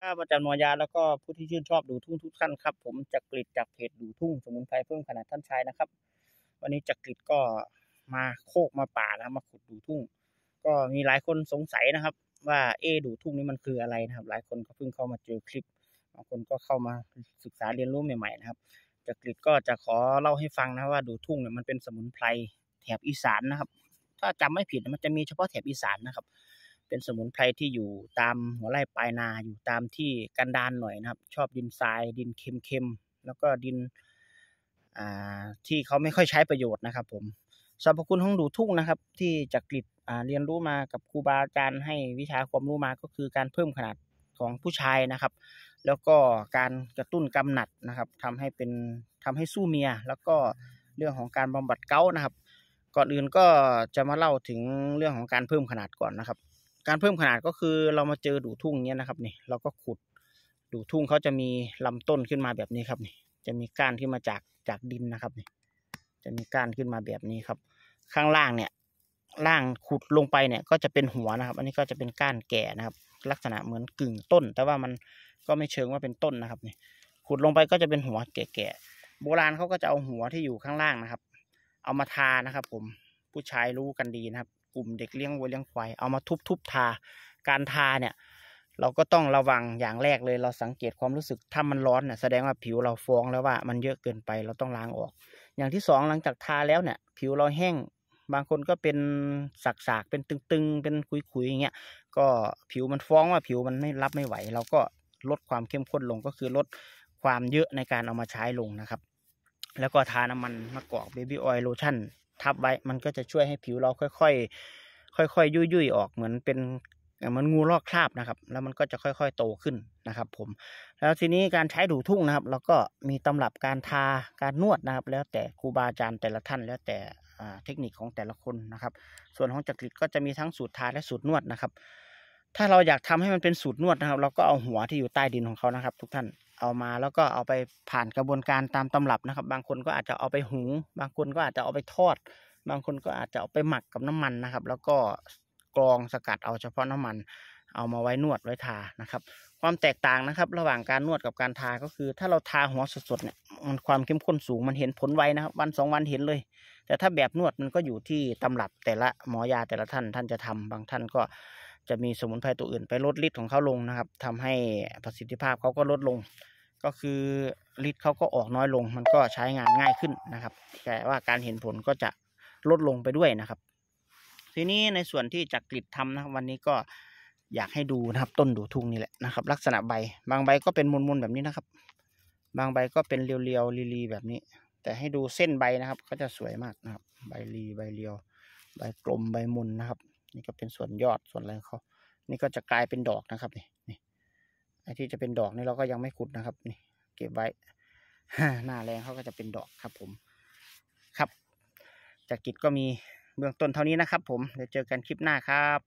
ข้าประจำมอยาแล้วก็ผู้ที่ชื่นชอบดูทุ่งทุกท่านครับ ผมจักริดจากเพจดูทุ่ง สมุนไพรเพิ่มขนาดท่านชายนะครับ วันนี้จักริดก็มาโคกมาป่านะมาขุดดูทุ่ง ก็มีหลายคนสงสัยนะครับ ว่าเอ ดูทุ่งนี้มันคืออะไรนะครับ หลายคนก็เพิ่งเข้ามาเจอคลิปบางคนก็เข้ามาศึกษาเรียนรู้ใหม่ๆนะครับจักริดก็จะขอเล่าให้ฟังนะว่าดูทุ่งเนี่ยมันเป็นสมุนไพรแถบอีสานนะครับ ถ้าจำไม่ผิดมันจะมีเฉพาะแถบอีสานนะครับเป็นสมุนไพรที่อยู่ตามหัวไร่ปลายนาอยู่ตามที่กันดานหน่อยนะครับ ชอบดินทรายดินเค็มๆ แล้วก็ดินที่เขาไม่ค่อยใช้ประโยชน์นะครับผมสรรพคุณของดูทุ่งนะครับ ที่จักริดเรียนรู้มากับครูบาอาจารย์ให้วิชาความรู้มาก็คือการเพิ่มขนาดของผู้ชายนะครับ แล้วก็การกระตุ้นกำหนัดนะครับทำให้เป็นทำให้สู้เมีย แล้วก็เรื่องของการบำบัดเกานะครับ ก่อนอื่นก็จะมาเล่าถึงเรื่องของการเพิ่มขนาดก่อนนะครับการเพิ่มขนาดก็คือเรามาเจอดูทุ่งเนี้ยนะครับนี่เราก็ขุดดูทุ่งเขาจะมีลำต้นขึ้นมาแบบนี้ครับนี่จะมีก้านขึ้นมาจากจากดินนะครับนี่จะมีก้านขึ้นมาแบบนี้ครับ ข้างล่างเนี่ย ล่างขุดลงไปเนี่ย ก็จะเป็นหัวนะครับ อันนี้ก็จะเป็นก้านแก่นะครับ ลักษณะเหมือนกึ่งต้น แต่ว่ามันก็ไม่เชิงว่าเป็นต้นนะครับนี่ขุดลงไปก็จะเป็นหัวแก่ๆโบราณเขาก็จะเอาหัวที่อยู่ข้างล่างนะครับ เอามาทานะครับผมผู้ชายรู้กันดีนะครับลุ่มเด็กเลี้ยงวัวเลี้ยงควายเอามาทุบทุบทาการทาเนี่ย เราก็ต้องระวังอย่างแรกเลยเราสังเกตความรู้สึกถ้ามันร้อนเนี่ยแสดงว่าผิวเราฟองแล้วว่ามันเยอะเกินไปเราต้องล้างออก อย่างที่สองหลังจากทาแล้วเนี่ย ผิวเราแห้งบางคนก็เป็นสักๆเป็นตึงๆเป็นคุยๆอย่างเงี้ยก็ผิวมันฟ้องว่าผิวมันไม่รับไม่ไหวเราก็ลดความเข้มข้นลงก็คือลดความเยอะในการเอามาใช้ลงนะครับ แล้วก็ทาน้ำมันมะกอกเบบี้ออยล์โลชั่นทับไว้มันก็จะช่วยให้ผิวเราค่อยๆ ค่อยๆ ยุ่ยยุ่ยออกเหมือนเป็นเหมือนงูลอกคราบนะครับ แล้วมันก็จะค่อยๆ โตขึ้นนะครับ ผม แล้วทีนี้การใช้ดูทุ่งนะครับ เราก็มีตำรับการทาการนวดนะครับ แล้วแต่ครูบาอาจารย์แต่ละท่าน แล้วแต่เทคนิคของแต่ละคนนะครับ ส่วนของจักริดก็จะมีทั้งสูตรทาและสูตรนวดนะครับถ้าเราอยากทำให้มันเป็นสูตรนวดนะครับ เราก็เอาหัวที่อยู่ใต้ดินของเขานะครับ ทุกท่านเอามาแล้วก็เอาไปผ่านกระบวนการตามตำรับนะครับ บางคนก็อาจจะเอาไปหุงบางคนก็อาจจะเอาไปทอด บางคนก็อาจจะเอาไปหมักกับน้ำมันนะครับ แล้วก็กรองสกัดเอาเฉพาะน้ำมัน เอามาไว้นวดไว้ทานะครับ ความแตกต่างนะครับ ระหว่างการนวดกับการทาก็คือ ถ้าเราทาหัวสดๆเนี่ยมันความเข้มข้นสูงมันเห็นผลไวนะครับวันสองวันเห็นเลย แต่ถ้าแบบนวดมันก็อยู่ที่ตำรับแต่ละหมอยาแต่ละท่าน ท่านจะทำบางท่านก็จะมีสมุนไพรตัวอื่นไปลดฤทธิ์ของเขาลงนะครับ ทำให้ประสิทธิภาพเขาก็ลดลง ก็คือฤทธิ์เขาก็ออกน้อยลงมันก็ใช้งานง่ายขึ้นนะครับ แต่ว่าการเห็นผลก็จะลดลงไปด้วยนะครับ ทีนี้ในส่วนที่จักริดทำนะครับ วันนี้ก็อยากให้ดูนะครับต้นดูทุ่งนี่แหละนะครับ ลักษณะใบ บางใบก็เป็นมุนๆแบบนี้นะครับ บางใบก็เป็นเรียวๆลีๆแบบนี้ แต่ให้ดูเส้นใบนะครับ ก็จะสวยมากนะครับ ใบลีใบเรียว ใบกลมใบมุนนะครับนี่ก็เป็นส่วนยอดส่วนอะไรงเขานี่ก็จะกลายเป็นดอกนะครับนี่ นี่ ไอที่จะเป็นดอกนี่เราก็ยังไม่ขุดนะครับนี่เก็บไว้ หน้าแรงเขาก็จะเป็นดอกครับผม ครับ จากกิจก็มีเบื้องต้นเท่านี้นะครับ ผม เดี๋ยวเจอกันคลิปหน้าครับ